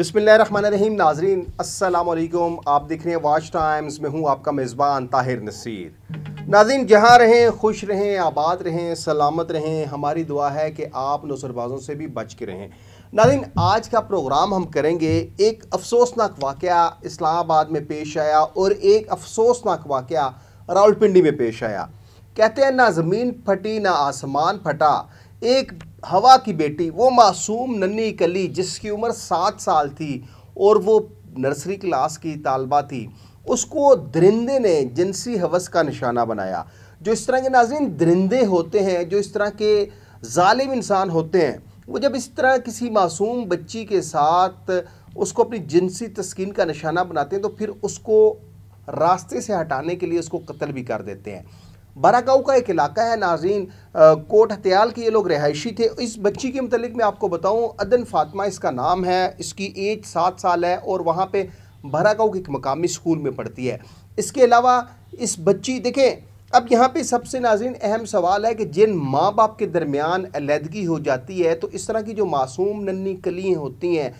बसमीम नाजरीन असलकुम आप देख रहे हैं वाच टाइम्स में हूँ आपका मेज़बान ताहिर नसीर नाजीन जहाँ रहें खुश रहें आबाद रहें सलामत रहें हमारी दुआ है कि आप नौसरबाजों से भी बच के रहें नाजीन आज का प्रोग्राम हम करेंगे एक अफसोसनाक वाक़ इस्लामाबाद में पेश आया और एक अफसोसनाक वाक़ रावलपिंडी में पेश आया कहते हैं ना ज़मीन फटी ना आसमान फटा एक हवा की बेटी वो मासूम नन्नी कली जिसकी उम्र सात साल थी और वो नर्सरी क्लास की तालबा थी उसको दरिंदे ने जिनसी हवस का निशाना बनाया जो इस तरह के नाजिन दरिंदे होते हैं जो इस तरह के ालिम इंसान होते हैं वो जब इस तरह किसी मासूम बच्ची के साथ उसको अपनी जिनसी तस्किन का निशाना बनाते हैं तो फिर उसको रास्ते से हटाने के लिए उसको कत्ल भी कर देते हैं बाराकाऊ का एक इलाका है नाजीन कोट हत्याल के ये लोग रहायशी थे इस बच्ची के मतलब मैं आपको बताऊँ अदन फातमा इसका नाम है इसकी एज सात साल है और वहाँ पर भराकाऊ के एक मकामी स्कूल में पढ़ती है इसके अलावा इस बच्ची देखें अब यहाँ पे सबसे नाजीन अहम सवाल है कि जिन माँ बाप के दरमियान अलीदगी हो जाती है तो इस तरह की जो मासूम नन्नी कलियाँ होती हैं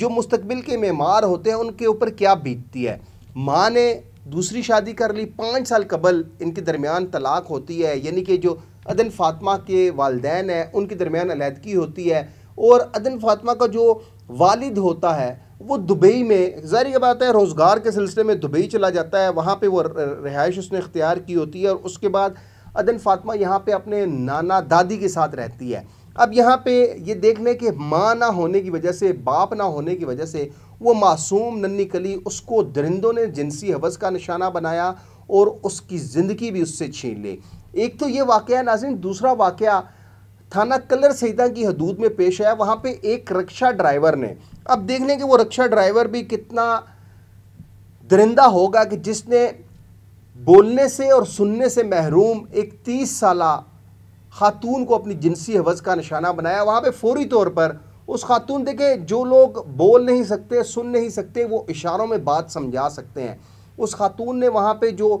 जो मुस्तबिल के मेमार होते हैं उनके ऊपर क्या बीतती है माँ ने दूसरी शादी कर ली पाँच साल कबल इनके दरमियान तलाक होती है यानी कि जो अदन फातमा के वालदेन हैं उनके दरमियान अलीहदगी होती है और अदन फातमा का जो वालिद होता है वो दुबई में जहर की बात है रोज़गार के सिलसिले में दुबई चला जाता है वहाँ पर वो रिहाइश उसने इख्तियार की होती है और उसके बाद अदन फातमा यहाँ पर अपने नाना दादी के साथ रहती है अब यहाँ पे ये यह देखने के माँ ना होने की वजह से बाप ना होने की वजह से वो मासूम नन्नी कली उसको दरिंदों ने जिनसी हवस का निशाना बनाया और उसकी ज़िंदगी भी उससे छीन ली एक तो ये वाक़ नाजिन दूसरा वाक़ थाना कलर सहिता की हदूद में पेश आया वहाँ पर एक रक्षा ड्राइवर ने अब देख लें कि वो रक्षा ड्राइवर भी कितना दरिंदा होगा कि जिसने बोलने से और सुनने से महरूम एक तीस साल खातून को अपनी जिनसी हवस का निशाना बनाया वहाँ पे फौरी तौर पर उस खातून देखे जो लोग बोल नहीं सकते सुन नहीं सकते वो इशारों में बात समझा सकते हैं उस खातून ने वहाँ पे जो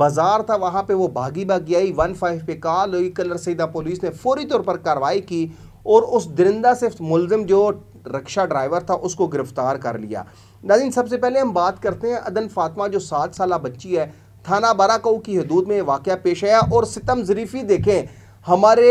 बाज़ार था वहाँ पे वो भागी भागी आई वन फाइव पे कहा लोई कलर सईदा पुलिस ने फौरी तौर पर कार्रवाई की और उस दरिंदा से मुलम जो रक्षा ड्राइवर था उसको गिरफ़्तार कर लिया नाजिन सबसे पहले हम बात करते हैं अदन फातमा जो सात साल बच्ची है थाना बाराकऊ की हदूद में वाक़ पेश आया और सितम जरीफी देखें हमारे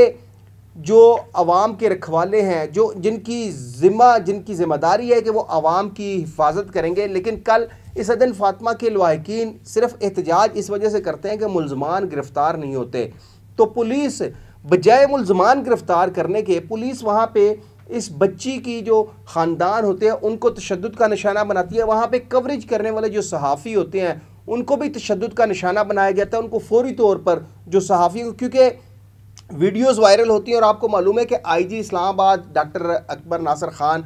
जो आवाम के रखवाले हैं जो जिनकी ज़िम्मा जिनकी ज़िम्मेदारी है कि वो आवाम की हिफाजत करेंगे लेकिन कल इस अदन फातमा के लवाकिन सिर्फ एहतजाज इस वजह से करते हैं कि मुलजमान गिरफ़्तार नहीं होते तो पुलिस बजाय मुलजमान गिरफ़्तार करने के पुलिस वहाँ पर इस बच्ची की जो ख़ानदान होते हैं उनको तशद का निशाना बनाती है वहाँ पर कवरेज करने वाले जो सहाफ़ी होते हैं उनको भी तशद का निशाना बनाया जाता है उनको फौरी तौर पर जो सहाफ़ी क्योंकि वीडियोस वायरल होती हैं और आपको मालूम है कि आईजी इस्लामाबाद डॉक्टर अकबर नासर खान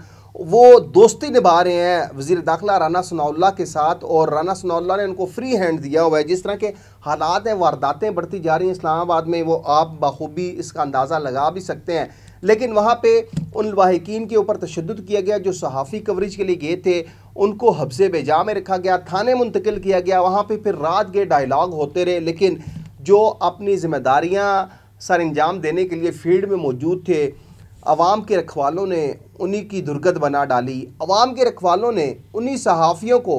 वो दोस्ती निभा रहे हैं वजीर दाखिला राना सनाउल्ला के साथ और राना सनाउल्ला ने उनको फ्री हैंड दिया हुआ है जिस तरह के हालात हैं वारदातें बढ़ती जा रही हैं इस्लामाबाद में वो आप बखूबी इसका अंदाज़ा लगा भी सकते हैं लेकिन वहाँ पे उन वाहकिन के ऊपर तशद किया गया जो सहाफ़ी कवरेज के लिए गए थे उनको हफ्से बेजा में रखा गया थाने मुंतकिल किया गया वहाँ पर फिर रात गए डायलाग होते रहे लेकिन जो अपनी ज़िम्मेदारियाँ सर अंजाम देने के लिए फील्ड में मौजूद थे आवाम के रखवालों ने उन्हीं की दुर्गत बना डाली आवाम के रखवालों ने उन्हीं सहाफ़ियों को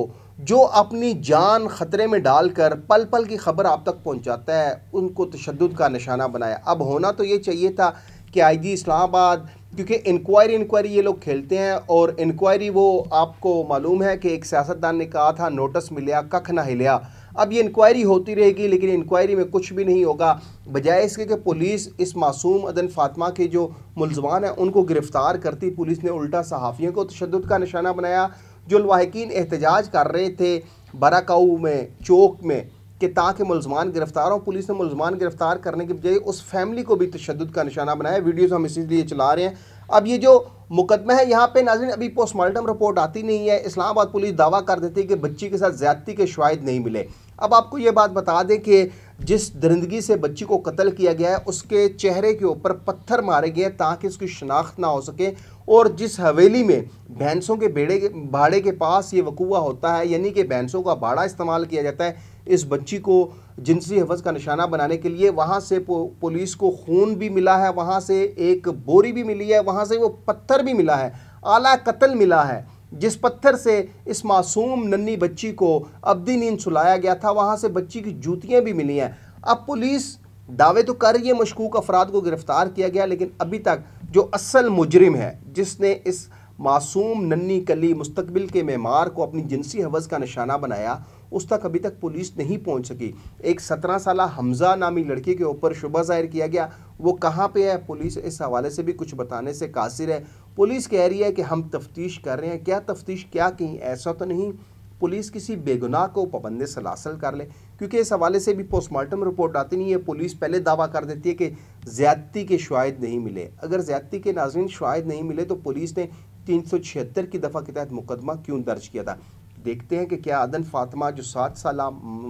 जो अपनी जान ख़तरे में डालकर पल पल की खबर आप तक पहुंचाता है उनको तशद का निशाना बनाया अब होना तो ये चाहिए था कि आई जी इस्लामाबाद क्योंकि इंक्वायरी इंक्वायरी ये लोग खेलते हैं और इंक्वायरी वो आपको मालूम है कि एक सियासतदान ने कहा था नोटिस मिलया कख ना हिलया अब ये इंक्वायरी होती रहेगी लेकिन इंक्वायरी में कुछ भी नहीं होगा बजाय इसके कि पुलिस इस मासूम अदन फातमा के जो मुलजमान हैं उनको गिरफ़्तार करती पुलिस ने उल्टा सहाफ़ियों को तशद का निशाना बनाया जो लवाहकिन एहतजाज कर रहे थे बराकाऊ में चौक में कि ताकि मुलजमान गिरफ्तार हों पुलिस ने मुलजमान गिरफ्तार करने के बजाय उस फैमिली को भी तशद का निशाना बनाया वीडियोज़ हम इसीलिए चला रहे हैं अब ये जो मुकदमा है यहाँ पे नाजरीन अभी पोस्टमार्टम रिपोर्ट आती नहीं है इस्लामाबाद पुलिस दावा कर देती है कि बच्ची के साथ ज्यादती के शवाद नहीं मिले अब आपको ये बात बता दें कि जिस दरिंदगी से बच्ची को कत्ल किया गया है उसके चेहरे के ऊपर पत्थर मारे गए ताकि उसकी शनाख्त ना हो सके और जिस हवेली में भैंसों के बेड़े के भाड़े के पास ये वकूआ होता है यानी कि भैंसों का भाड़ा इस्तेमाल किया जाता है इस बच्ची को जिनसी हवस का निशाना बनाने के लिए वहाँ से पुलिस को खून भी मिला है वहाँ से एक बोरी भी मिली है वहाँ से वो पत्थर भी मिला है आला कत्ल मिला है जिस पत्थर से इस मासूम नन्नी बच्ची को अबदी नींद सुलाया गया था वहाँ से बच्ची की जूतियाँ भी मिली हैं अब पुलिस दावे तो कर रही है मशकूक अफराद को गिरफ़्तार किया गया लेकिन अभी तक जो असल मुजरिम है जिसने इस मासूम नन्नी कली मुस्तबिल के मेमार को अपनी जिनसी हवस का निशाना बनाया उस तक अभी तक पुलिस नहीं पहुंच सकी एक सत्रह साल हमजा नामी लड़की के ऊपर शुबा जाहिर किया गया वो कहाँ पे है पुलिस इस हवाले से भी कुछ बताने से कासिर है पुलिस कह रही है कि हम तफ्तीश कर रहे हैं क्या तफ्तीश क्या कहीं ऐसा तो नहीं पुलिस किसी बेगुनाह को पाबंद सलासल कर ले क्योंकि इस हवाले से भी पोस्टमार्टम रिपोर्ट आती नहीं है पुलिस पहले दावा कर देती है कि ज़्यादती के शायद नहीं मिले अगर ज़्यादती के नाजरन शायद नहीं मिले तो पुलिस ने तीन सौ छिहत्तर की दफ़ा के तहत मुकदमा क्यों दर्ज किया था देखते हैं कि क्या अदन फातिमा जो सात साल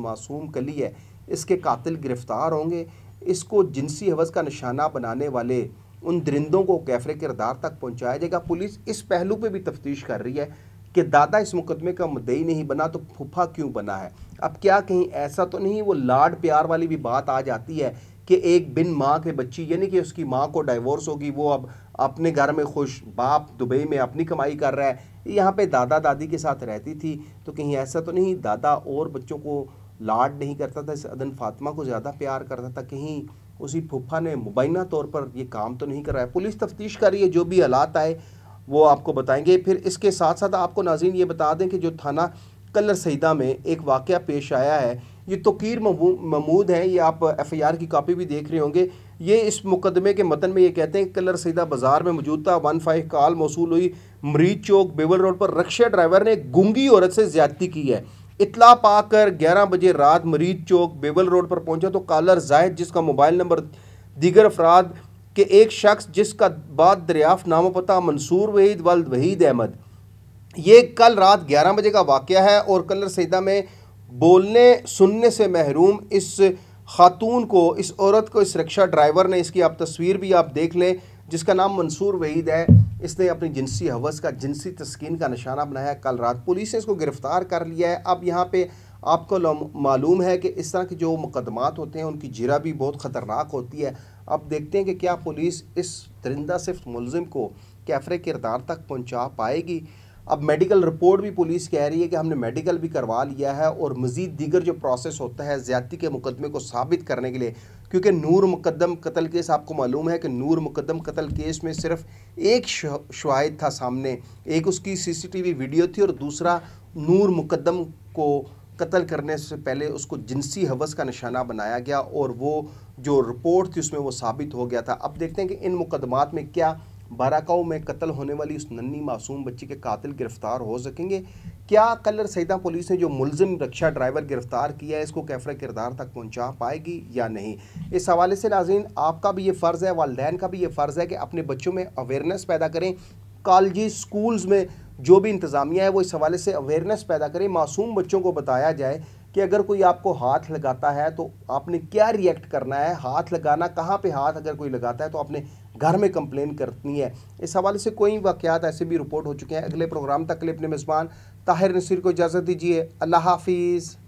मासूम कली है इसके कातिल गिरफ़्तार होंगे इसको जिनसी हवस का निशाना बनाने वाले उन दरिंदों को कैफरे किरदार तक पहुंचाया जाएगा पुलिस इस पहलू पे भी तफ्तीश कर रही है कि दादा इस मुकदमे का मदई नहीं बना तो फुफा क्यों बना है अब क्या कहीं ऐसा तो नहीं वो लाड प्यार वाली भी बात आ जाती है कि एक बिन माँ के बच्ची यानी कि उसकी माँ को डाइवोर्स होगी वो अब अपने घर में खुश बाप दुबई में अपनी कमाई कर रहा है यहाँ पे दादा दादी के साथ रहती थी तो कहीं ऐसा तो नहीं दादा और बच्चों को लाड नहीं करता था इस अदन फातिमा को ज़्यादा प्यार करता था कहीं उसी फुफा ने मुबैना तौर पर ये काम तो नहीं कराया पुलिस तफ्तीश कर रही है जो भी हालात आए वो आपको बताएंगे फिर इसके साथ साथ आपको नाजीन ये बता दें कि जो थाना कलर सईदा में एक वाक़ पेश आया है ये तोकीर महमूद हैं ये आप एफ़ आई आर की कापी भी देख रहे होंगे ये इस मुकदमे के मतन में ये कहते हैं कलर सईदा बाज़ार में मौजूद था वन फाइव कॉल मौसू हुई मरीज चौक बेवल रोड पर रक्षा ड्राइवर ने गूंगी औरत से ज्यादती की है इतला पाकर 11 बजे रात मरीज चौक बेबल रोड पर पहुंचा तो कॉलर जाहिद जिसका मोबाइल नंबर दीगर अफराद के एक शख्स जिसका बाद दरियाफ्त नाम पता मंसूर वहीद वल्द वहीद अहमद ये कल रात 11 बजे का वाक़ है और कलर सैदा में बोलने सुनने से महरूम इस खातून को इस औरत को इस रिक्शा ड्राइवर ने इसकी आप तस्वीर भी आप देख लें जिसका नाम मंसूर वहीद है इसने अपनी जिनसी हवस का जिनसी तस्किन का निशाना बनाया कल रात पुलिस ने इसको गिरफ़्तार कर लिया है अब यहाँ पे आपको मालूम है कि इस तरह के जो मुकदमात होते हैं उनकी जरा भी बहुत ख़तरनाक होती है अब देखते हैं कि क्या पुलिस इस दरिंदा सिर्फ मुलजिम को कैफरे किरदार तक पहुँचा पाएगी अब मेडिकल रिपोर्ट भी पुलिस कह रही है कि हमने मेडिकल भी करवा लिया है और मज़ीद दीगर जो प्रोसेस होता है ज़्यादती के मुकदमे को साबित करने के लिए क्योंकि नूर मुकदम कत्ल केस आपको मालूम है कि नूर मुकदम कत्ल केस में सिर्फ एक शवाद था सामने एक उसकी सीसीटीवी वीडियो थी और दूसरा नूर मुकदम को कत्ल करने से पहले उसको जिनसी हवस का निशाना बनाया गया और वो जो रिपोर्ट थी उसमें वो साबित हो गया था अब देखते हैं कि इन मुकदमात में क्या बाराकाओ में कत्ल होने वाली उस नन्नी मासूम बच्ची के कातिल गिरफ्तार हो सकेंगे क्या कलर सईदा पुलिस ने जो मुलजिम रक्षा ड्राइवर गिरफ्तार किया है इसको कैफरा किरदार तक पहुंचा पाएगी या नहीं इस हवाले से नाजीन आपका भी ये फ़र्ज़ है वालदेन का भी ये फ़र्ज़ है कि अपने बच्चों में अवेयरनेस पैदा करें कॉलेज स्कूल्स में जो भी इंतज़ामिया है वो इस हवाले से अवेयरनेस पैदा करें मासूम बच्चों को बताया जाए कि अगर कोई आपको हाथ लगाता है तो आपने क्या रिएक्ट करना है हाथ लगाना कहाँ पे हाथ अगर कोई लगाता है तो आपने घर में कंप्लेन करनी है इस हवाले से कोई वाक़ात ऐसे भी रिपोर्ट हो चुके हैं अगले प्रोग्राम तक के लिए अपने मेज़बान ताहिर नसीर को इजाज़त दीजिए अल्लाह हाफिज़